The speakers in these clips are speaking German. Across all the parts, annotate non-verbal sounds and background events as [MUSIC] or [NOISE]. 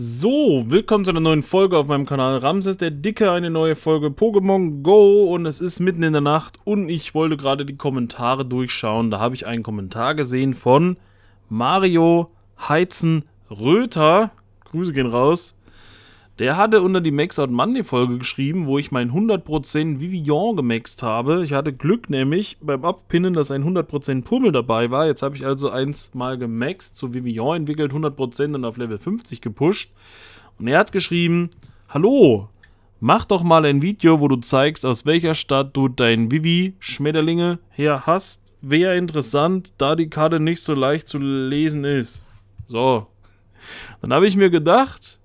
So, willkommen zu einer neuen Folge auf meinem Kanal Ramses der Dicke, eine neue Folge Pokémon Go und es ist mitten in der Nacht und ich wollte gerade die Kommentare durchschauen. Da habe ich einen Kommentar gesehen von Mario Heizen Röter. Grüße gehen raus. Der hatte unter die Max Out Monday Folge geschrieben, wo ich mein 100% Vivian gemaxt habe. Ich hatte Glück nämlich beim Abpinnen, dass ein 100% Pummel dabei war. Jetzt habe ich also eins mal gemaxt, zu Vivian entwickelt, 100% und auf Level 50 gepusht. Und er hat geschrieben, Hallo, mach doch mal ein Video, wo du zeigst, aus welcher Stadt du dein Vivi-Schmetterlinge her hast. Wäre interessant, da die Karte nicht so leicht zu lesen ist. So. Dann habe ich mir gedacht,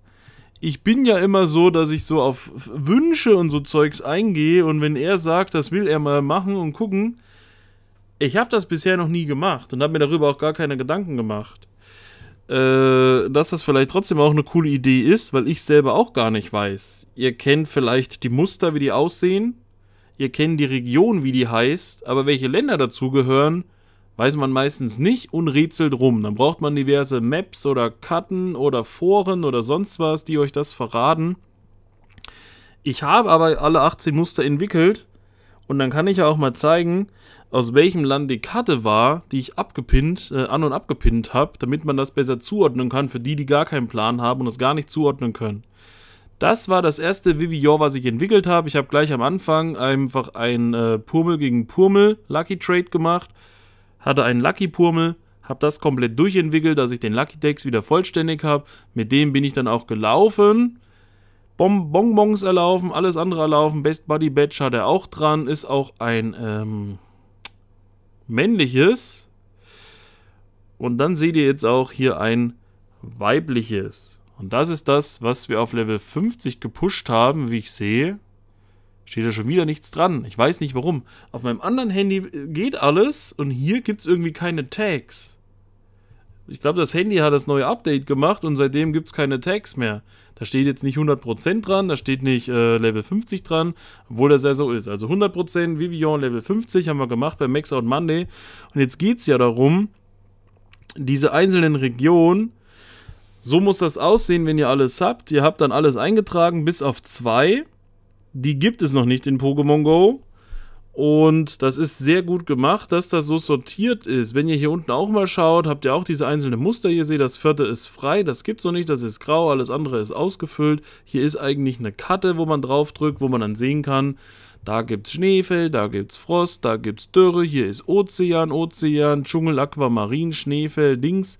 ich bin ja immer so, dass ich so auf Wünsche und so Zeugs eingehe und wenn er sagt, das will er mal machen und gucken, ich habe das bisher noch nie gemacht und habe mir darüber auch gar keine Gedanken gemacht. Äh, dass das vielleicht trotzdem auch eine coole Idee ist, weil ich selber auch gar nicht weiß. Ihr kennt vielleicht die Muster, wie die aussehen, ihr kennt die Region, wie die heißt, aber welche Länder dazugehören, weiß man meistens nicht und rätselt rum. Dann braucht man diverse Maps oder Karten oder Foren oder sonst was, die euch das verraten. Ich habe aber alle 18 Muster entwickelt und dann kann ich ja auch mal zeigen, aus welchem Land die Karte war, die ich abgepinnt, äh, an und abgepinnt habe, damit man das besser zuordnen kann für die, die gar keinen Plan haben und das gar nicht zuordnen können. Das war das erste Vivior, was ich entwickelt habe. Ich habe gleich am Anfang einfach ein äh, Purmel gegen Purmel Lucky Trade gemacht hatte einen Lucky-Purmel, habe das komplett durchentwickelt, dass ich den Lucky Dex wieder vollständig habe. Mit dem bin ich dann auch gelaufen. Bon Bonbons erlaufen, alles andere erlaufen. Best Buddy Badge hat er auch dran. Ist auch ein ähm, männliches. Und dann seht ihr jetzt auch hier ein weibliches. Und das ist das, was wir auf Level 50 gepusht haben, wie ich sehe. Steht da schon wieder nichts dran. Ich weiß nicht warum. Auf meinem anderen Handy äh, geht alles und hier gibt es irgendwie keine Tags. Ich glaube, das Handy hat das neue Update gemacht und seitdem gibt es keine Tags mehr. Da steht jetzt nicht 100% dran, da steht nicht äh, Level 50 dran, obwohl das ja so ist. Also 100% Vivian Level 50 haben wir gemacht bei Max Out Monday. Und jetzt geht es ja darum, diese einzelnen Regionen, so muss das aussehen, wenn ihr alles habt. Ihr habt dann alles eingetragen bis auf 2 die gibt es noch nicht in Pokémon Go. Und das ist sehr gut gemacht, dass das so sortiert ist. Wenn ihr hier unten auch mal schaut, habt ihr auch diese einzelnen Muster hier seht. Das vierte ist frei, das gibt es noch nicht, das ist grau, alles andere ist ausgefüllt. Hier ist eigentlich eine Karte, wo man draufdrückt, wo man dann sehen kann, da gibt es Schneefell, da gibt es Frost, da gibt es Dürre, hier ist Ozean, Ozean, Dschungel, Aquamarin, Schneefell, Dings.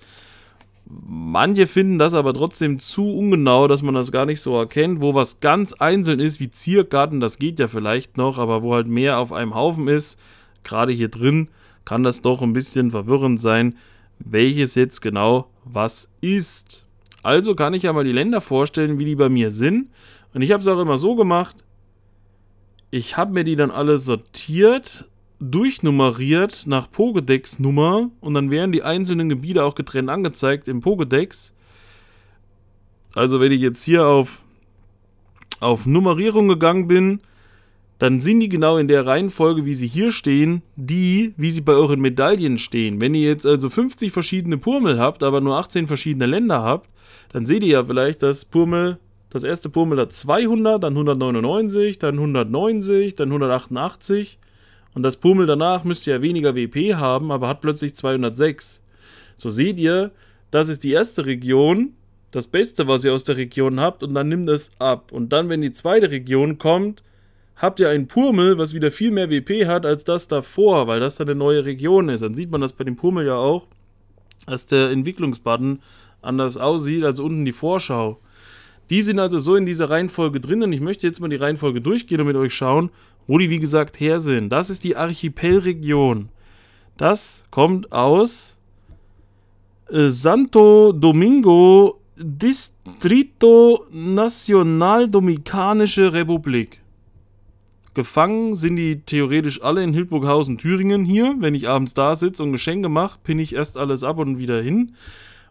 Manche finden das aber trotzdem zu ungenau, dass man das gar nicht so erkennt. Wo was ganz einzeln ist, wie Ziergarten, das geht ja vielleicht noch, aber wo halt mehr auf einem Haufen ist, gerade hier drin, kann das doch ein bisschen verwirrend sein, welches jetzt genau was ist. Also kann ich ja mal die Länder vorstellen, wie die bei mir sind. Und ich habe es auch immer so gemacht, ich habe mir die dann alle sortiert durchnummeriert nach Pogedex-Nummer und dann werden die einzelnen Gebiete auch getrennt angezeigt im Pogedex. Also wenn ich jetzt hier auf, auf Nummerierung gegangen bin, dann sind die genau in der Reihenfolge, wie sie hier stehen, die, wie sie bei euren Medaillen stehen. Wenn ihr jetzt also 50 verschiedene Purmel habt, aber nur 18 verschiedene Länder habt, dann seht ihr ja vielleicht, dass Purmel, das erste Purmel hat 200, dann 199, dann 190, dann 188 und das Pumel danach müsste ja weniger WP haben, aber hat plötzlich 206. So seht ihr, das ist die erste Region, das Beste, was ihr aus der Region habt, und dann nimmt es ab. Und dann, wenn die zweite Region kommt, habt ihr ein Purmel, was wieder viel mehr WP hat als das davor, weil das dann eine neue Region ist. Dann sieht man das bei dem Purmel ja auch, dass der Entwicklungsbutton anders aussieht als unten die Vorschau. Die sind also so in dieser Reihenfolge drin und ich möchte jetzt mal die Reihenfolge durchgehen und mit euch schauen, wo die wie gesagt her sind. Das ist die Archipelregion. Das kommt aus äh, Santo Domingo, Distrito Nacional Dominicanische Republik. Gefangen sind die theoretisch alle in Hildburghausen, Thüringen hier. Wenn ich abends da sitze und Geschenke mache, pinne ich erst alles ab und wieder hin.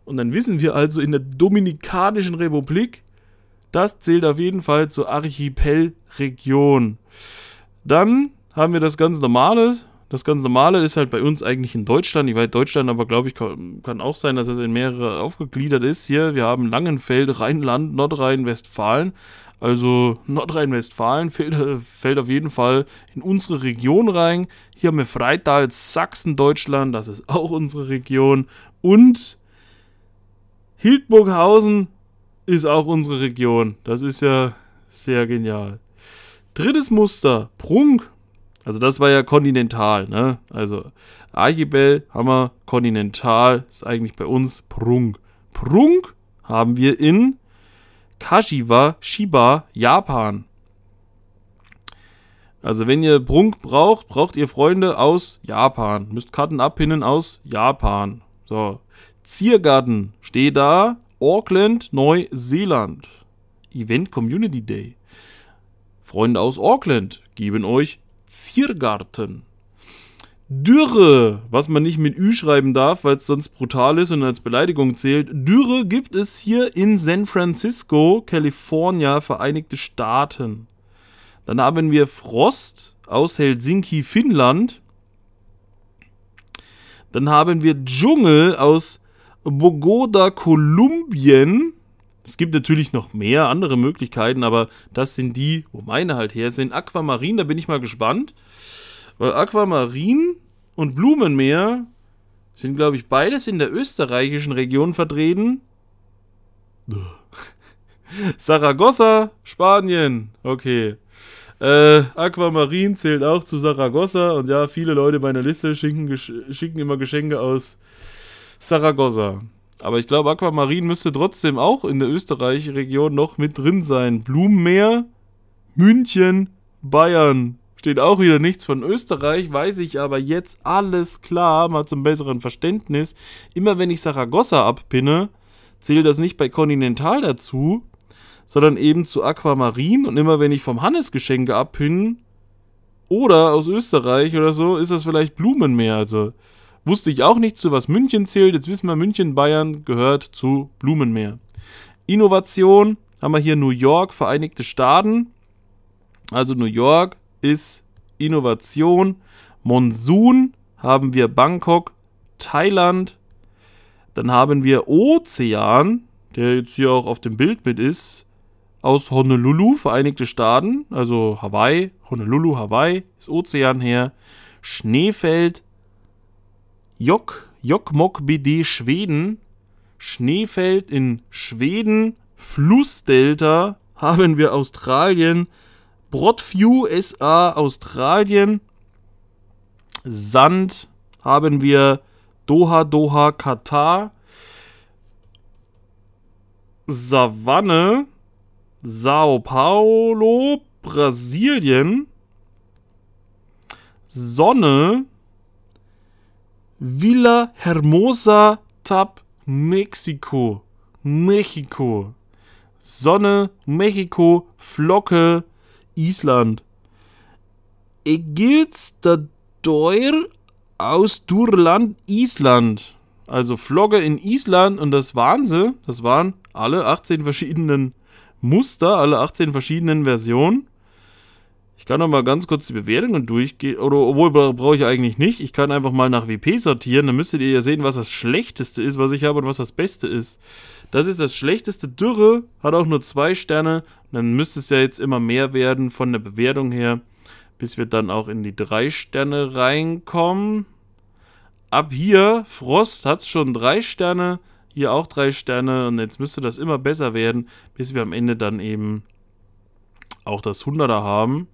Und dann wissen wir also in der Dominikanischen Republik, das zählt auf jeden Fall zur Archipelregion. region dann haben wir das ganz normale. Das ganz normale ist halt bei uns eigentlich in Deutschland. Ich weiß Deutschland, aber glaube ich, kann auch sein, dass es in mehrere aufgegliedert ist. Hier, wir haben Langenfeld, Rheinland, Nordrhein-Westfalen. Also Nordrhein-Westfalen fällt, fällt, auf jeden Fall in unsere Region rein. Hier haben wir Freital, Sachsen, Deutschland, das ist auch unsere Region. Und Hildburghausen ist auch unsere Region. Das ist ja sehr genial. Drittes Muster, Prunk. Also das war ja kontinental, ne? Also Archibel haben wir kontinental, ist eigentlich bei uns Prunk. Prunk haben wir in Kashiwa, Shiba, Japan. Also wenn ihr Prunk braucht, braucht ihr Freunde aus Japan. Müsst Karten abpinnen aus Japan. So. Ziergarten steht da. Auckland, Neuseeland. Event Community Day. Freunde aus Auckland geben euch Ziergarten. Dürre, was man nicht mit Ü schreiben darf, weil es sonst brutal ist und als Beleidigung zählt. Dürre gibt es hier in San Francisco, California, Vereinigte Staaten. Dann haben wir Frost aus Helsinki, Finnland. Dann haben wir Dschungel aus Bogota, Kolumbien. Es gibt natürlich noch mehr andere Möglichkeiten, aber das sind die, wo meine halt her sind. Aquamarin, da bin ich mal gespannt. Weil Aquamarin und Blumenmeer sind, glaube ich, beides in der österreichischen Region vertreten. [LAUGHS] Saragossa, Spanien. Okay. Äh, Aquamarin zählt auch zu Saragossa. Und ja, viele Leute bei meiner Liste schicken, schicken immer Geschenke aus Saragossa. Aber ich glaube, Aquamarin müsste trotzdem auch in der Österreich-Region noch mit drin sein. Blumenmeer, München, Bayern. Steht auch wieder nichts von Österreich, weiß ich aber jetzt alles klar, mal zum besseren Verständnis. Immer wenn ich Saragossa abpinne, zählt das nicht bei Continental dazu, sondern eben zu Aquamarin. Und immer wenn ich vom Hannesgeschenke abpinne oder aus Österreich oder so, ist das vielleicht Blumenmeer. Also Wusste ich auch nicht, zu was München zählt. Jetzt wissen wir, München, Bayern gehört zu Blumenmeer. Innovation haben wir hier New York, Vereinigte Staaten. Also New York ist Innovation. Monsun haben wir Bangkok, Thailand. Dann haben wir Ozean, der jetzt hier auch auf dem Bild mit ist, aus Honolulu, Vereinigte Staaten. Also Hawaii, Honolulu, Hawaii ist Ozean her. Schneefeld, Jok, Jokkmokk-BD Schweden, Schneefeld in Schweden, Flussdelta haben wir Australien, Broadview SA Australien, Sand haben wir Doha, Doha, Katar, Savanne, Sao Paulo, Brasilien, Sonne, Villa Hermosa Tab Mexico. Mexico. Sonne, Mexiko, Flocke, Island. Egils da Deur aus Durland, Island. Also Flogge in Island und das Wahnsinn, Das waren alle 18 verschiedenen Muster, alle 18 verschiedenen Versionen. Ich kann noch mal ganz kurz die Bewertungen durchgehen. Oder obwohl brauche ich eigentlich nicht. Ich kann einfach mal nach WP sortieren. Dann müsstet ihr ja sehen, was das Schlechteste ist, was ich habe und was das Beste ist. Das ist das Schlechteste. Dürre hat auch nur zwei Sterne. Dann müsste es ja jetzt immer mehr werden von der Bewertung her, bis wir dann auch in die drei Sterne reinkommen. Ab hier, Frost hat es schon drei Sterne. Hier auch drei Sterne. Und jetzt müsste das immer besser werden, bis wir am Ende dann eben auch das 100er haben.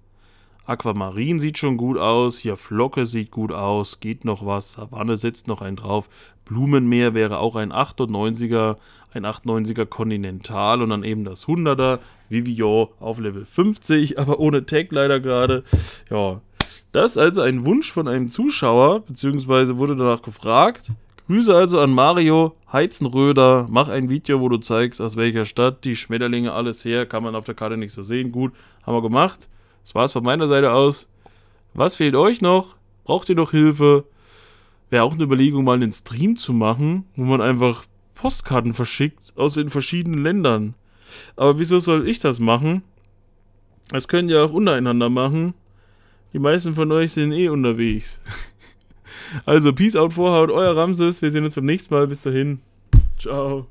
Aquamarin sieht schon gut aus, hier Flocke sieht gut aus, geht noch was, Savanne setzt noch einen drauf, Blumenmeer wäre auch ein 98er, ein 98er Continental und dann eben das 100er, Vivio auf Level 50, [LAUGHS] aber ohne Tag leider gerade. Ja, das ist also ein Wunsch von einem Zuschauer, beziehungsweise wurde danach gefragt. Grüße also an Mario Heizenröder. Mach ein Video, wo du zeigst, aus welcher Stadt die Schmetterlinge alles her. Kann man auf der Karte nicht so sehen. Gut, haben wir gemacht. Das es von meiner Seite aus. Was fehlt euch noch? Braucht ihr noch Hilfe? Wäre auch eine Überlegung, mal einen Stream zu machen, wo man einfach Postkarten verschickt aus den verschiedenen Ländern. Aber wieso soll ich das machen? Das könnt ihr auch untereinander machen. Die meisten von euch sind eh unterwegs. [LAUGHS] also, Peace out, Vorhaut, euer Ramses. Wir sehen uns beim nächsten Mal. Bis dahin. Ciao.